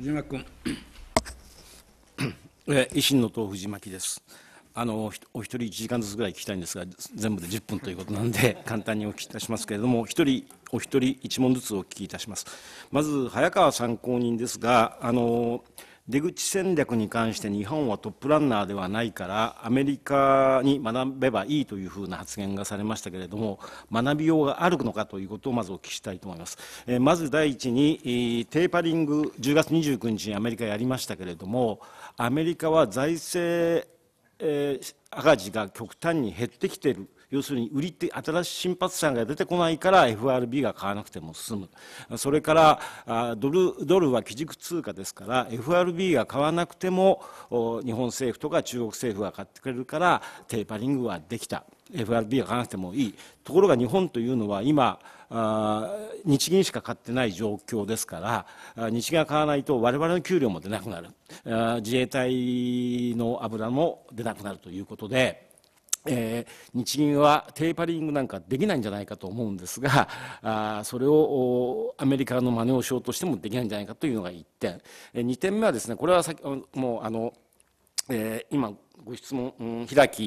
藤巻君 維新の党藤巻です。あのお一人1時間ずつぐらい聞きたいんですが、全部で10分ということなんで、簡単にお聞きいたしますけれども、一人お一人1問ずつお聞きいたします。まず、早川参考人ですが、あの出口戦略に関して日本はトップランナーではないからアメリカに学べばいいというふうな発言がされましたけれども学びようがあるのかということをまずお聞きしたいと思います、えー、まず第一にテーパリング10月29日にアメリカやりましたけれどもアメリカは財政えー、赤字が極端に減ってきてる要するに売りって新しい新発産が出てこないから FRB が買わなくても済むそれからドルドルは基軸通貨ですから FRB が買わなくても日本政府とか中国政府が買ってくれるからテーパリングはできた FRB がなくてもいいところが日本というのは今日銀しか買ってない状況ですから日銀が買わないと我々の給料も出なくなる自衛隊の油も出なくなるということで。えー、日銀はテーパリングなんかできないんじゃないかと思うんですがあそれをアメリカの真似をしようとしてもできないんじゃないかというのが1点、えー、2点目はですねこれはさもうあの、えー、今ご質問、平木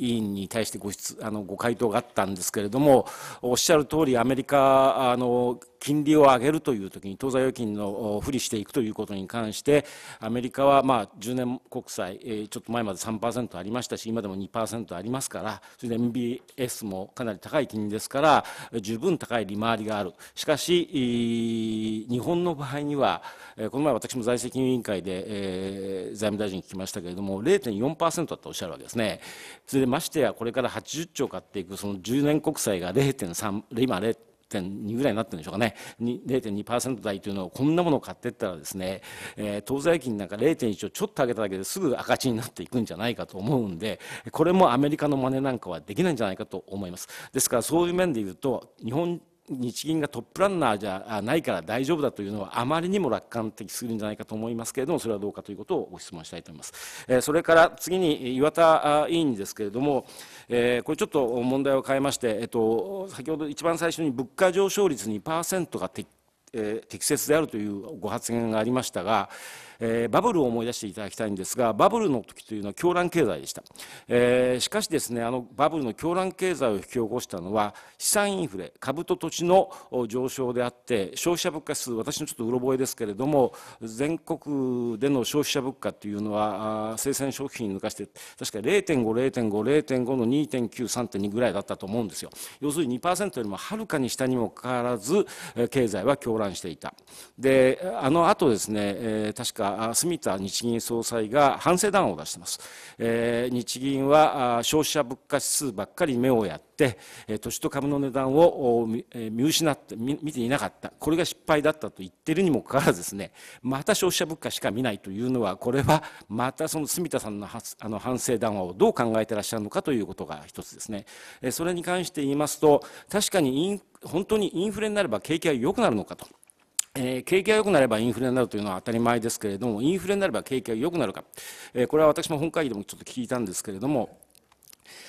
委員に対してご質あのご回答があったんですけれども、おっしゃる通り、アメリカあの、金利を上げるというときに、当座預金の不利していくということに関して、アメリカはまあ10年国債、えちょっと前まで3%ありましたし、今でも2%ありますから、それで MBS もかなり高い金利ですから、十分高い利回りがある。しかし、日本の場合には、この前、私も財政金融委員会で、え財務大臣に聞きましたけれども、0.4% 0.5%だとおっしゃるわけですね。それでましてやこれから80兆買っていくその10年国債が0.3今0 2ぐらいになってるんでしょうかね0.2%台というのをこんなものを買っていったらですね、えー、当座預金なんか0.1をちょっと上げただけですぐ赤字になっていくんじゃないかと思うんでこれもアメリカの真似なんかはできないんじゃないかと思いますですからそういう面で言うと日本日銀がトップランナーじゃないから大丈夫だというのはあまりにも楽観的すぎるんじゃないかと思いますけれどもそれはどうかということをご質問したいと思います。えそれから次に岩田委員ですけれども、えこれちょっと問題を変えまして、えっと、先ほど一番最初に物価上昇率2%がえ適切であるというご発言がありましたが、えー、バブルを思い出していただきたいんですがバブルの時というのは狂乱経済でした、えー、しかしですねあのバブルの狂乱経済を引き起こしたのは資産インフレ株と土地の上昇であって消費者物価指数私のちょっとうろ覚えですけれども全国での消費者物価というのは生鮮食品に抜かして確か0.50.50.5の2.93.2ぐらいだったと思うんですよ要するに2%よりもはるかに下にもかかわらず経済は狂乱していたであのあとですね、えー、確か住田日銀総裁が反省談を出しています。えー、日銀は消費者物価指数ばっかり目をやって、土地と株の値段を見失って、見ていなかった。これが失敗だったと言ってるにもかかわらずですね、また消費者物価しか見ないというのは、これはまたその住田さんのあの反省談話をどう考えてらっしゃるのかということが一つですね。それに関して言いますと、確かに本当にインフレになれば景気は良くなるのかと。え景気が良くなればインフレになるというのは当たり前ですけれども、インフレになれば景気が良くなるか、えこれは私も本会議でもちょっと聞いたんですけれども、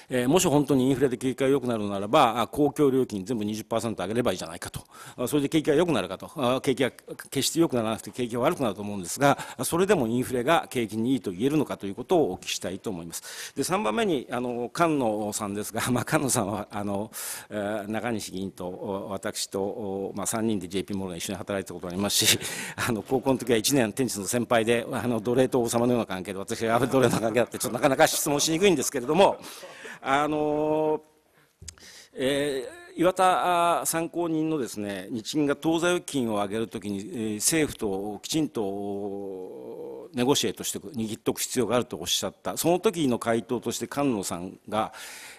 えもし本当にインフレで景気が良くなるならば公共料金全部20%上げればいいじゃないかとそれで景気が良くなるかと景気が決して良くならなくて景気が悪くなると思うんですがそれでもインフレが景気にいいと言えるのかということをお聞きしたいと思います。で3番目にあの菅野さんですが、まあ、菅野さんはあの中西議員と私と、まあ、3人で JP モールが一緒に働いたことがありますし あの高校の時は1年天地の先輩であの奴隷と王様のような関係で私が奴隷の関係だってちょっとなかなか質問しにくいんですけれども。あのえー、岩田参考人のです、ね、日銀が当座預金を上げるときに、政府ときちんとネゴシエートして握っとく必要があるとおっしゃったその時の回答として菅野さんが、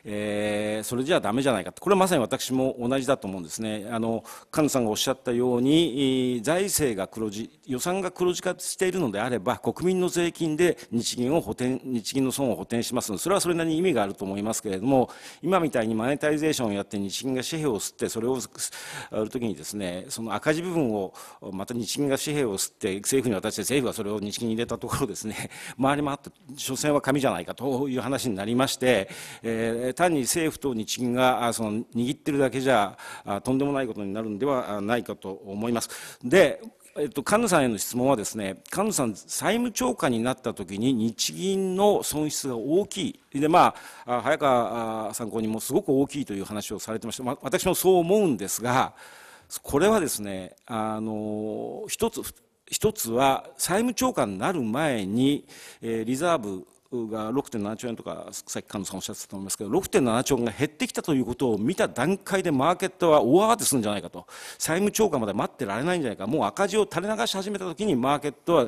えー、それじゃだめじゃないかこれはまさに私も同じだと思うんですねあの菅野さんがおっしゃったように財政が黒字予算が黒字化しているのであれば国民の税金で日銀を補填日銀の損を補填しますのでそれはそれなりに意味があると思いますけれども今みたいにマネタイゼーションをやって日銀が紙幣を吸ってそれを売る時にですねその赤字部分をまた日銀が紙幣を吸って政府に渡して政府はそれを日銀にれたところですね回 り回って所詮は紙じゃないかという話になりまして、えー、単に政府と日銀がその握ってるだけじゃとんでもないことになるんではないかと思います。でえっと、菅野さんへの質問はですね菅野さん、債務超過になったときに日銀の損失が大きいで、まあ、早川参考人もすごく大きいという話をされてました、ま私もそう思うんですがこれはですねあの一つ一つは債務超過になる前に、えー、リザーブが6.7兆円とかさっき菅野さんおっしゃってたと思いますけど6.7兆円が減ってきたということを見た段階でマーケットは大慌てするんじゃないかと債務超過まで待ってられないんじゃないかもう赤字を垂れ流し始めた時にマーケットは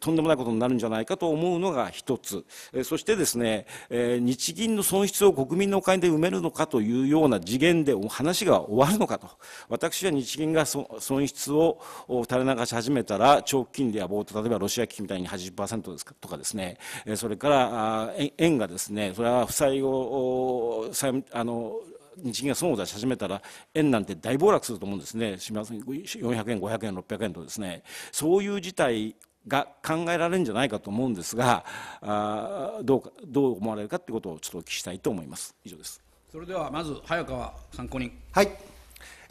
とんでもないことになるんじゃないかと思うのが一つ、そしてですね、日銀の損失を国民のお金で埋めるのかというような次元で話が終わるのかと、私は日銀が損失を垂れ流し始めたら、長期金利は冒頭、例えばロシア危機みたいに80%ですかとかですね、それから円がですね、それは負債を、あの日銀が損を出し始めたら、円なんて大暴落すると思うんですね、400円、500円、600円とですね、そういう事態が考えられるんじゃないかと思うんですがあどうかどう思われるかということをちょっとお聞きしたいと思います以上ですそれではまず早川参考人はい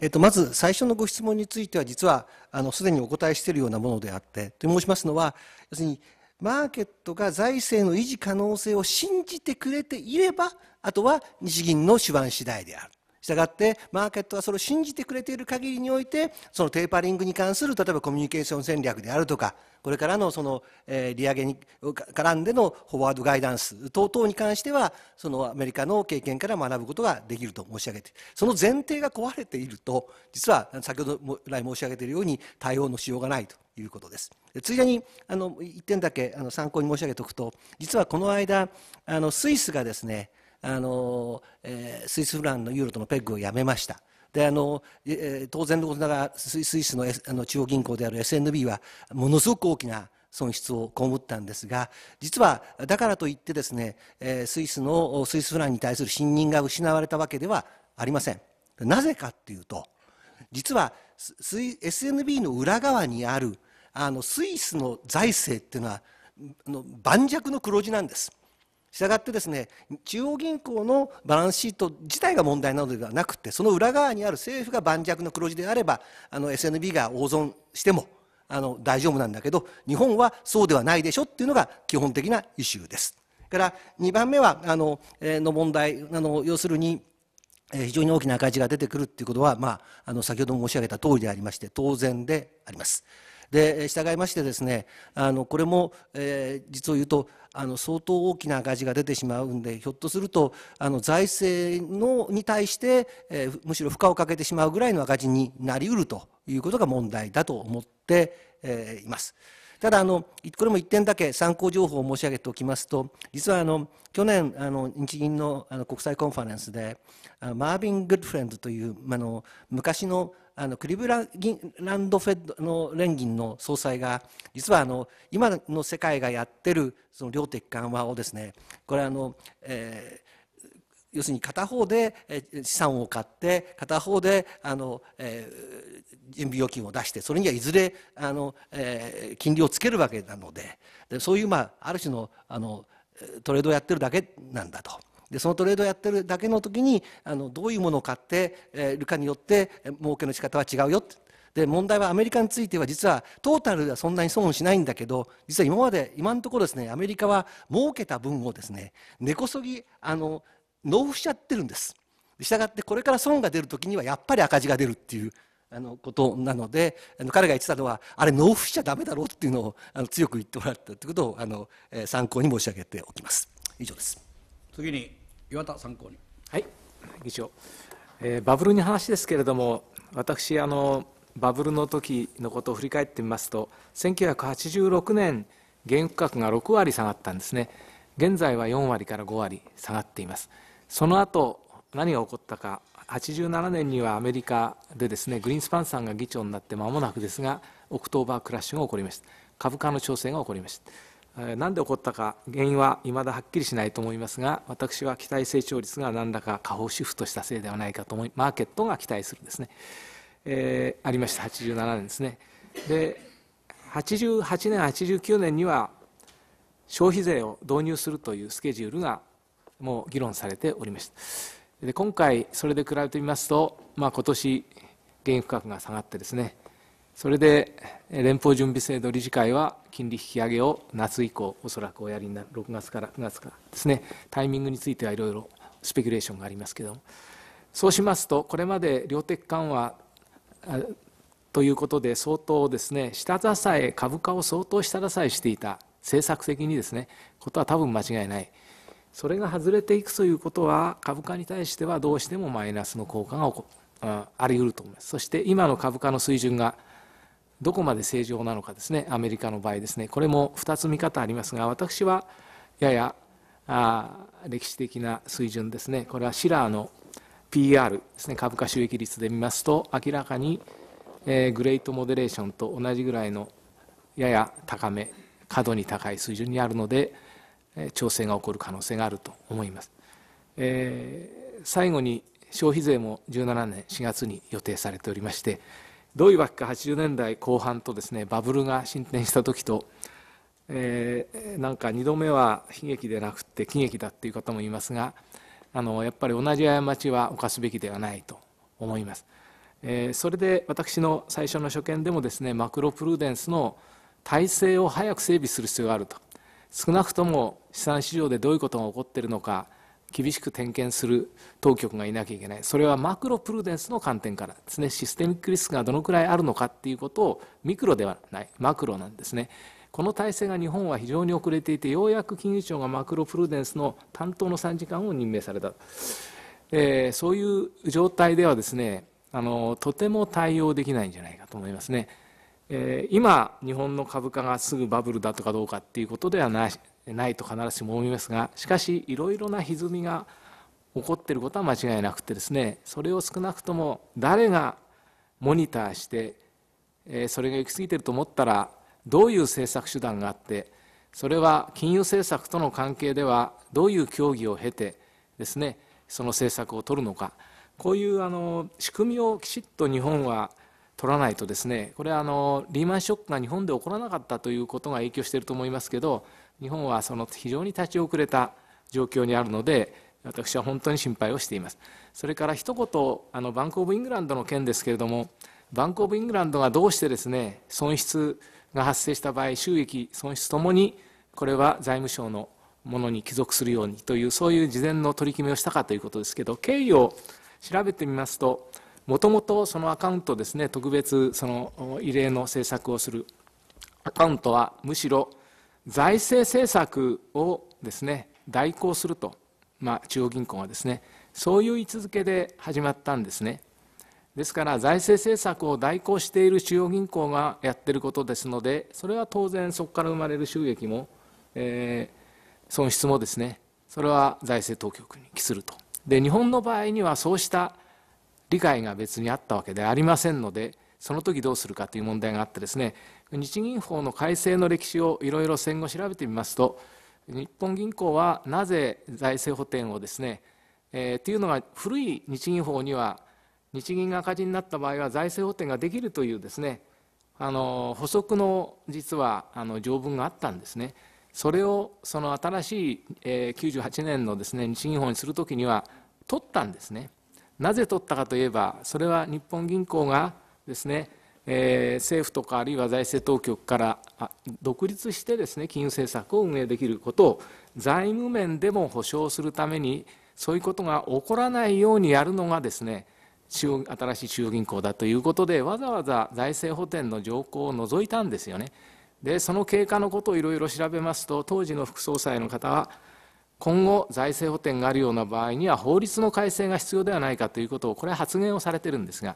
えっと、まず最初のご質問については実はすでにお答えしているようなものであってと申しますのは要するにマーケットが財政の維持可能性を信じてくれていればあとは日銀の手腕次第であるしたがってマーケットはそれを信じてくれている限りにおいてそのテーパリングに関する例えばコミュニケーション戦略であるとかこれからのその、えー、利上げに絡んでのフォワードガイダンス等々に関してはそのアメリカの経験から学ぶことができると申し上げてその前提が壊れていると実は先ほど来申し上げているように対応のしようがないということです。ついでにあの1点だけあの参考に申し上げておくと実はこの間あのスイスがですねあの、えー、スイスフランのユーロとのペッグをやめました。であの、え当然のことながらスイスの,、S、あの中央銀行である SNB はものすごく大きな損失を被ったんですが実はだからといってですね、えスイスのスイスフランに対する信任が失われたわけではありません。なぜかっていうと実は SNB の裏側にあるあのスイスの財政っていうのはあの盤石の黒字なんです。したがってですね中央銀行のバランスシート自体が問題なのではなくてその裏側にある政府が盤石の黒字であればあの SNB が大損してもあの大丈夫なんだけど日本はそうではないでしょっていうのが基本的なイシューです。から2番目はあの,、えの問題あの要するに非常に大きな赤字が出てくるっていうことは、まあ、あの先ほども申し上げた通りでありまして当然であります。で従いましてですねあのこれも、えー、実を言うとあの相当大きな赤字が出てしまうんでひょっとするとあの財政のに対して、えー、むしろ負荷をかけてしまうぐらいの赤字になりうるということが問題だと思って、えー、います。ただあの、これも1点だけ参考情報を申し上げておきますと、実はあの去年あの、日銀のあの国際コンファレンスで、あのマービン・グッドフレンドというあの昔のあのクリブランド・フェッドの連銀の総裁が実はあの今の世界がやってるその量的緩和をですねこれあの、えー、要するに片方で資産を買って片方であの、えー、準備預金を出してそれにはいずれあの、えー、金利をつけるわけなのででそういう、まあ、ある種のあのトレードをやってるだけなんだと。でそのトレードをやってるだけの時にあのどういうものを買ってるかによって儲けの仕方は違うよって。で問題はアメリカについては実はトータルではそんなに損しないんだけど実は今まで今のところですねアメリカは儲けた分をですね根こそぎあの納付しちゃってるんですしたがってこれから損が出る時にはやっぱり赤字が出るっていうあのことなのであの彼が言ってたのはあれ納付しちゃダメだろうっていうのをあの強く言ってもらったということをあの、え参考に申し上げておきます以上です次に岩田参考人はい議長、えー、バブルに話ですけれども、私あの、バブルの時のことを振り返ってみますと、1986年、原油価格が6割下がったんですね、現在は4割から5割下がっています。その後何が起こったか、87年にはアメリカでですねグリーンスパンさんが議長になって間もなくですが、オクトーバークラッシュが起こりました、株価の調整が起こりました。何で起こったか原因はいまだはっきりしないと思いますが私は期待成長率が何らか下方シフトしたせいではないかと思いマーケットが期待するですね、えー、ありました87年ですねで88年89年には消費税を導入するというスケジュールがもう議論されておりましたで今回それで比べてみますと、まあ、今年原油価格が下がってですねそれで連邦準備制度理事会は金利引き上げを夏以降おそらくおやりになる6月から9月からですねタイミングについてはいろいろスペキュレーションがありますけどもそうしますとこれまで量的緩和ということで相当ですね下支え株価を相当下支えしていた政策的にですねことは多分間違いないそれが外れていくということは株価に対してはどうしてもマイナスの効果が起こあり得ると思いますそして今の株価の水準がどこまで正常なのかですねアメリカの場合ですねこれも2つ見方ありますが私はややあ歴史的な水準ですねこれはシラーの PR ですね株価収益率で見ますと明らかに、えー、グレートモデレーションと同じぐらいのやや高め過度に高い水準にあるので、えー、調整が起こる可能性があると思います、えー、最後に消費税も17年4月に予定されておりましてどういうわけか80年代後半とですねバブルが進展した時と、えー、なんか2度目は悲劇でなくって喜劇だっていう方もいますがあのやっぱり同じ過ちは犯すべきではないと思います。えー、それで私の最初の所見でもですねマクロプルーデンスの体制を早く整備する必要があると少なくとも資産市場でどういうことが起こっているのか厳しく点検する当局がいなきゃいけないそれはマクロプルデンスの観点からですねシステミックリスクがどのくらいあるのかっていうことをミクロではないマクロなんですねこの体制が日本は非常に遅れていてようやく金融庁がマクロプルデンスの担当の参事官を任命された、えー、そういう状態ではですねあのとても対応できないんじゃないかと思いますね。え今日本の株価がすぐバブルだとかどうかっていうことではないないと必ずしも思いますがしかしいろいろな歪みが起こっていることは間違いなくてですねそれを少なくとも誰がモニターしてそれが行き過ぎていると思ったらどういう政策手段があってそれは金融政策との関係ではどういう協議を経てですねその政策を取るのかこういうあの仕組みをきちっと日本は取らないとですねこれはあのリーマンショックが日本で起こらなかったということが影響していると思いますけど日本はその非常に立ち遅れた状況にあるので私は本当に心配をしていますそれから一言あのバンク・オブ・イングランドの件ですけれどもバンク・オブ・イングランドがどうしてですね損失が発生した場合収益損失ともにこれは財務省のものに帰属するようにというそういう事前の取り決めをしたかということですけど経緯を調べてみますともともとそのアカウントですね特別その異例の政策をするアカウントはむしろ財政政策をですね代行すると、まあ、中央銀行はですねそういう位置づけで始まったんですねですから財政政策を代行している中央銀行がやってることですのでそれは当然そこから生まれる収益も、えー、損失もですねそれは財政当局に帰するとで日本の場合にはそうした理解が別にあったわけではありませんのでその時どうするかという問題があってですね日銀法の改正の歴史をいろいろ戦後調べてみますと日本銀行はなぜ財政補填をですね、えー、っていうのが古い日銀法には日銀が赤字になった場合は財政補填ができるというですねあの補足の実はあの条文があったんですね。それをその新しい、えー、98年のですね日銀法にするときには取ったんですね。なぜ取ったかといえばそれは日本銀行がですね、えー、政府とかあるいは財政当局から独立してですね金融政策を運営できることを財務面でも保障するためにそういうことが起こらないようにやるのがですね新しい中央銀行だということでわざわざ財政補填の条項を除いたんですよね。でその経過のことをいろいろ調べますと当時の副総裁の方は今後財政補填があるような場合には法律の改正が必要ではないかということをこれは発言をされてるんですが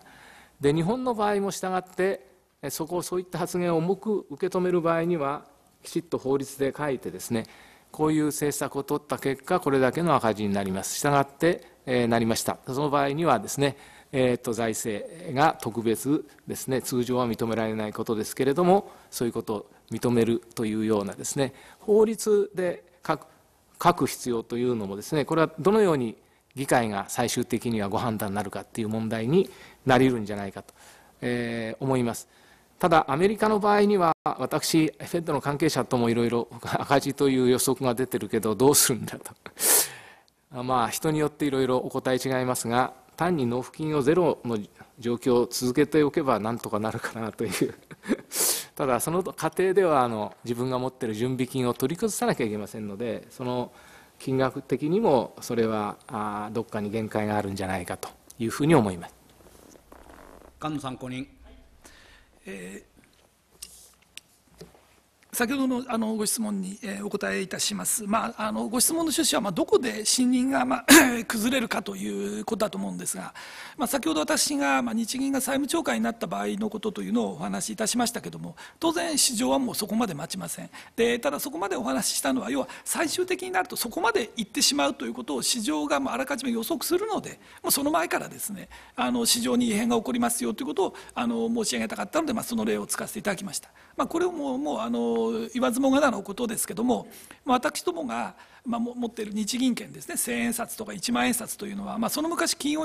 で日本の場合も従ってそこをそういった発言を重く受け止める場合にはきちっと法律で書いてですねこういう政策を取った結果これだけの赤字になりますしたがって、えー、なりましたその場合にはですね、えーと、財政が特別ですね通常は認められないことですけれどもそういうことを認めるというようなですね法律で書く必要というのもですねこれはどのように議会が最終的にはご判断になるかっていう問題になりうるんじゃないかと、えー、思います。ただ、アメリカの場合には、私、フェッドの関係者ともいろいろ赤字という予測が出てるけど、どうするんだと。まあ、人によっていろいろお答え違いますが、単に納付金をゼロの状況を続けておけばなんとかなるかなという ただその過程ではあの自分が持ってる準備金を取り崩さなきゃいけませんのでその金額的にもそれはどっかに限界があるんじゃないかというふうに思います。菅野参考人、えー先ほどのあのご質問に、えお答えいたします、まあ、あのご質問の趣旨は、まどこで信任が、ま 崩れるかということだと思うんですが、ま先ほど私が、ま日銀が債務超過になった場合のことというのをお話しいたしましたけども、当然、市場はもうそこまで待ちません、でただそこまでお話ししたのは、要は最終的になるとそこまで行ってしまうということを市場がもあらかじめ予測するので、もうその前からですねあの市場に異変が起こりますよということをあの申し上げたかったので、まあ、その例を使わせていただきました。まあ、これをもうもうあの言わずもがなのことですけども私どもが、まあ、持っている日銀券ですね千円札とか一万円札というのは、まあ、その昔金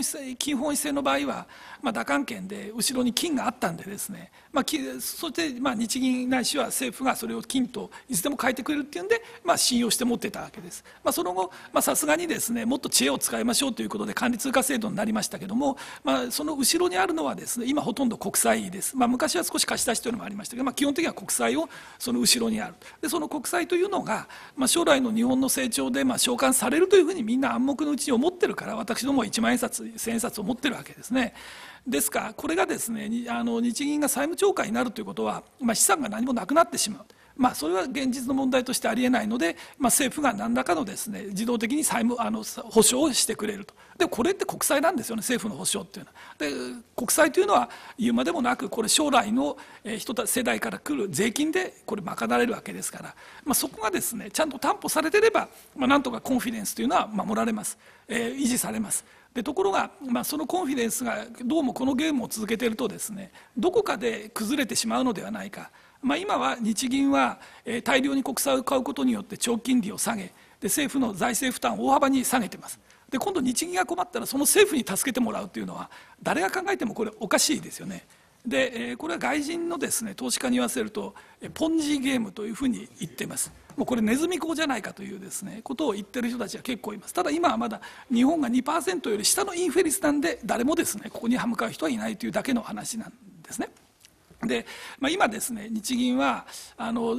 本位制の場合は、まあ、打艦券で後ろに金があったんでですね、まあ、そしてまあ日銀ないしは政府がそれを金といつでも変えてくれるっていうんで、まあ、信用して持ってたわけです、まあ、その後さすがにですねもっと知恵を使いましょうということで管理通貨制度になりましたけども、まあ、その後ろにあるのはですね今ほとんど国債です、まあ、昔は少し貸し出しというのもありましたけど、まあ、基本的には国債をその後ろにあるでその国債というのが、まあ、将来の日本の成長で、まあ、償還されるというふうにみんな暗黙のうちに思ってるから私どもは1万円札1000円札を持ってるわけですね。ですからこれがですねあの日銀が債務超過になるということは、まあ、資産が何もなくなってしまう。まあ、それは現実の問題としてありえないので、まあ、政府が何らかのです、ね、自動的に債務あの保証をしてくれるとでこれって国債なんですよね政府の保証っていうのはで国債というのは言うまでもなくこれ将来の人た世代から来る税金でこれ賄われるわけですから、まあ、そこがですねちゃんと担保されていれば、まあ、なんとかコンフィデンスというのは守られます、えー、維持されます。でところが、まあ、そのコンフィデンスがどうもこのゲームを続けているとですねどこかで崩れてしまうのではないかまあ、今は日銀は大量に国債を買うことによって長金利を下げで政府の財政負担を大幅に下げていますで今度日銀が困ったらその政府に助けてもらうというのは誰が考えてもこれおかしいですよねでこれは外人のですね投資家に言わせるとポンジゲームというふうに言っていますもうこれネズミ講じゃないかというですねことを言ってる人たちは結構いますただ今はまだ日本が2%より下のインフェリスなんで誰もですねここに歯向かう人はいないというだけの話なんですね。でまあ、今ですね、日銀はあの、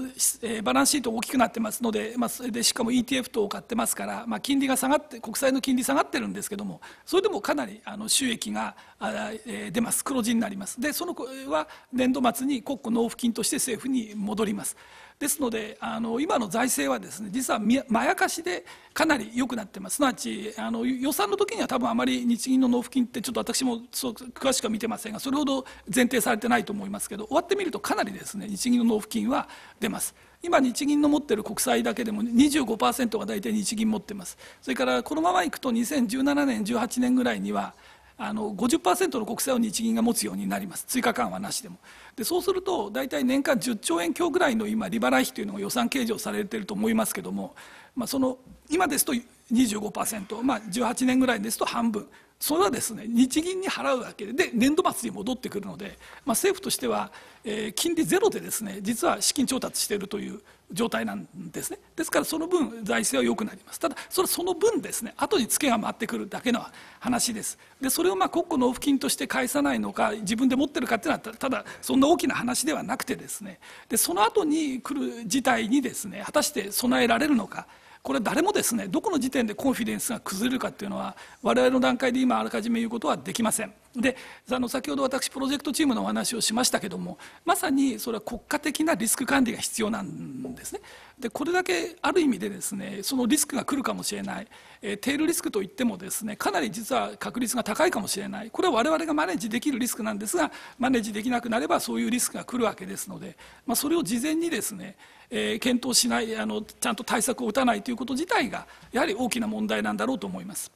えー、バランスシート大きくなってますので、まあ、それでしかも ETF 等を買ってますから、まあ、金利が下がって、国債の金利下がってるんですけども、それでもかなりあの収益があ、えー、出ます、黒字になります、でそのは年度末に国庫納付金として政府に戻ります。ですのであの今の財政はですね実はまやかしでかなり良くなってますすなわちあの予算の時には多分あまり日銀の納付金ってちょっと私も詳しくは見てませんがそれほど前提されてないと思いますけど終わってみるとかなりですね日銀の納付金は出ます。今日銀の持っている国債だけでも25%が大体日銀持ってますそれからこのままいくと2017年18年ぐらいにはあの50%の国債を日銀が持つようになります追加緩和なしでもでそうすると大体年間10兆円強ぐらいの今利払い費というのが予算計上されていると思いますけども、まあ、その今ですと25%、まあ、18年ぐらいですと半分それはですね日銀に払うわけで年度末に戻ってくるので、まあ、政府としては、えー、金利ゼロでですね実は資金調達しているという状態なんですねですからその分財政は良くなりますただそれその分ですね後にツケが回ってくるだけの話ですでそれをまあ国庫納付金として返さないのか自分で持ってるかっていうのはただそんな大きな話ではなくてですねでその後に来る事態にですね果たして備えられるのかこれ誰もですねどこの時点でコンフィデンスが崩れるかっていうのは我々の段階で今あらかじめ言うことはできませんであの先ほど私プロジェクトチームのお話をしましたけどもまさにそれは国家的なリスク管理が必要なんですね。でこれだけある意味でですねそのリスクが来るかもしれない、えー、テールリスクといってもですねかなり実は確率が高いかもしれないこれは我々がマネージできるリスクなんですがマネージできなくなればそういうリスクが来るわけですので、まあ、それを事前にですねえー、検討しないあのちゃんと対策を打たないということ自体がやはり大きな問題なんだろうと思います。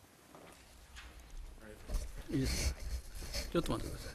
いいちょっと待ってください。